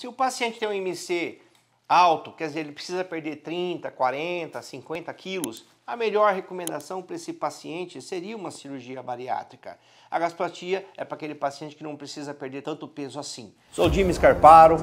Se o paciente tem um IMC alto, quer dizer, ele precisa perder 30, 40, 50 quilos, a melhor recomendação para esse paciente seria uma cirurgia bariátrica. A gastroplastia é para aquele paciente que não precisa perder tanto peso assim. Sou Jimmy Scarparo,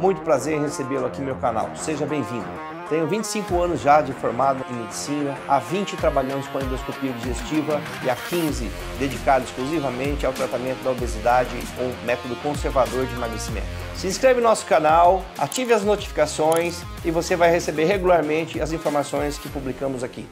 muito prazer em recebê-lo aqui no meu canal. Seja bem-vindo. Tenho 25 anos já de formado em medicina, há 20 trabalhamos com endoscopia digestiva e há 15 dedicado exclusivamente ao tratamento da obesidade ou método conservador de emagrecimento. Se inscreve no nosso canal, ative as notificações e você vai receber regularmente as informações que publicamos aqui.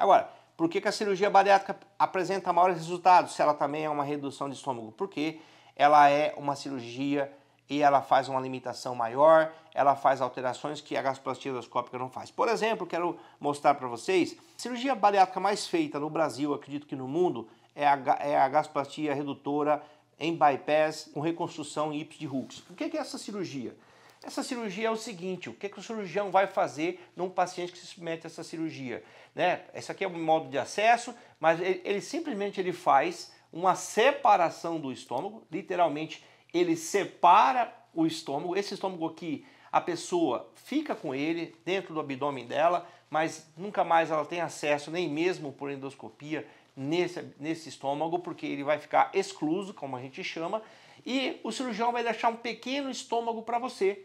Agora, por que, que a cirurgia bariátrica apresenta maiores resultados se ela também é uma redução de estômago? Porque ela é uma cirurgia e ela faz uma limitação maior, ela faz alterações que a gastroplastia endoscópica não faz. Por exemplo, quero mostrar para vocês, a cirurgia bariátrica mais feita no Brasil, acredito que no mundo, é a, é a gastroplastia redutora em bypass com reconstrução hips de Hux. O que é essa cirurgia? Essa cirurgia é o seguinte: o que, que o cirurgião vai fazer num paciente que se submete a essa cirurgia? Né? Esse aqui é um modo de acesso, mas ele, ele simplesmente ele faz uma separação do estômago, literalmente ele separa o estômago. Esse estômago aqui, a pessoa fica com ele dentro do abdômen dela, mas nunca mais ela tem acesso, nem mesmo por endoscopia, nesse, nesse estômago, porque ele vai ficar excluso, como a gente chama, e o cirurgião vai deixar um pequeno estômago para você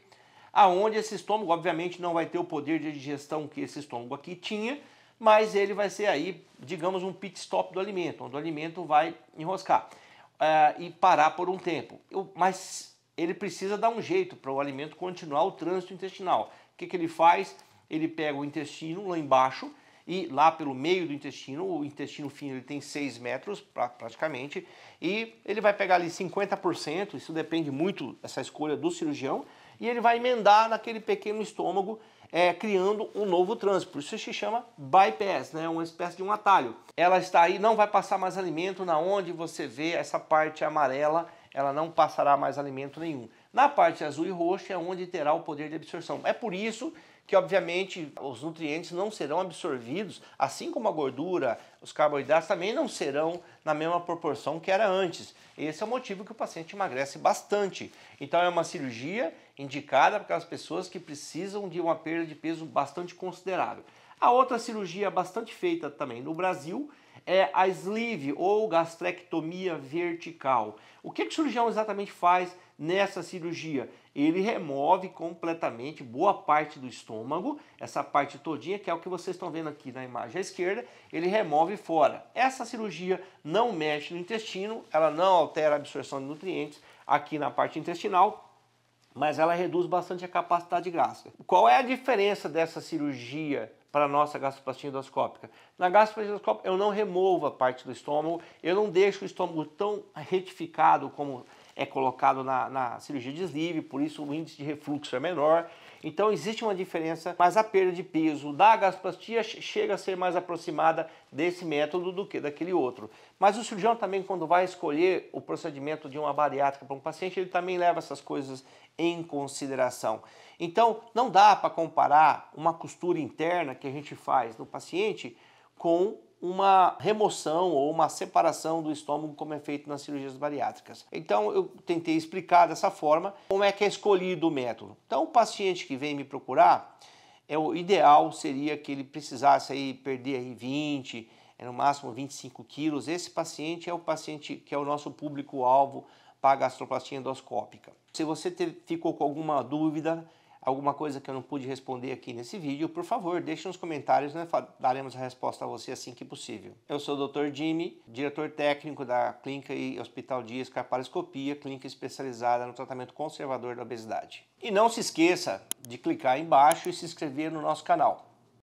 aonde esse estômago, obviamente, não vai ter o poder de digestão que esse estômago aqui tinha, mas ele vai ser aí, digamos, um pit stop do alimento, onde o alimento vai enroscar uh, e parar por um tempo. Eu, mas ele precisa dar um jeito para o alimento continuar o trânsito intestinal. O que, que ele faz? Ele pega o intestino lá embaixo e lá pelo meio do intestino, o intestino fino ele tem 6 metros pra, praticamente, e ele vai pegar ali 50%, isso depende muito dessa escolha do cirurgião, e ele vai emendar naquele pequeno estômago, é, criando um novo trânsito. Por isso se chama bypass, né? uma espécie de um atalho. Ela está aí, não vai passar mais alimento na onde você vê essa parte amarela, ela não passará mais alimento nenhum. Na parte azul e roxa é onde terá o poder de absorção. É por isso que, obviamente, os nutrientes não serão absorvidos, assim como a gordura, os carboidratos também não serão na mesma proporção que era antes. Esse é o motivo que o paciente emagrece bastante. Então, é uma cirurgia indicada para aquelas pessoas que precisam de uma perda de peso bastante considerável. A outra cirurgia bastante feita também no Brasil é a sleeve ou gastrectomia vertical. O que, que o cirurgião exatamente faz Nessa cirurgia, ele remove completamente boa parte do estômago, essa parte todinha, que é o que vocês estão vendo aqui na imagem à esquerda, ele remove fora. Essa cirurgia não mexe no intestino, ela não altera a absorção de nutrientes aqui na parte intestinal, mas ela reduz bastante a capacidade gástrica. Qual é a diferença dessa cirurgia para a nossa gastroplastia endoscópica? Na gastroplastia endoscópica eu não removo a parte do estômago, eu não deixo o estômago tão retificado como é colocado na, na cirurgia de sleeve, por isso o índice de refluxo é menor. Então existe uma diferença, mas a perda de peso da gastroplastia chega a ser mais aproximada desse método do que daquele outro. Mas o cirurgião também, quando vai escolher o procedimento de uma bariátrica para um paciente, ele também leva essas coisas em consideração. Então não dá para comparar uma costura interna que a gente faz no paciente com uma remoção ou uma separação do estômago, como é feito nas cirurgias bariátricas. Então, eu tentei explicar dessa forma como é que é escolhido o método. Então, o paciente que vem me procurar, é o ideal seria que ele precisasse aí perder aí 20, é no máximo 25 quilos. Esse paciente é o paciente que é o nosso público-alvo para a gastroplastia endoscópica. Se você ter, ficou com alguma dúvida, alguma coisa que eu não pude responder aqui nesse vídeo, por favor, deixe nos comentários, né? daremos a resposta a você assim que possível. Eu sou o Dr. Jimmy, diretor técnico da Clínica e Hospital Dias Carpaloscopia, clínica especializada no tratamento conservador da obesidade. E não se esqueça de clicar embaixo e se inscrever no nosso canal.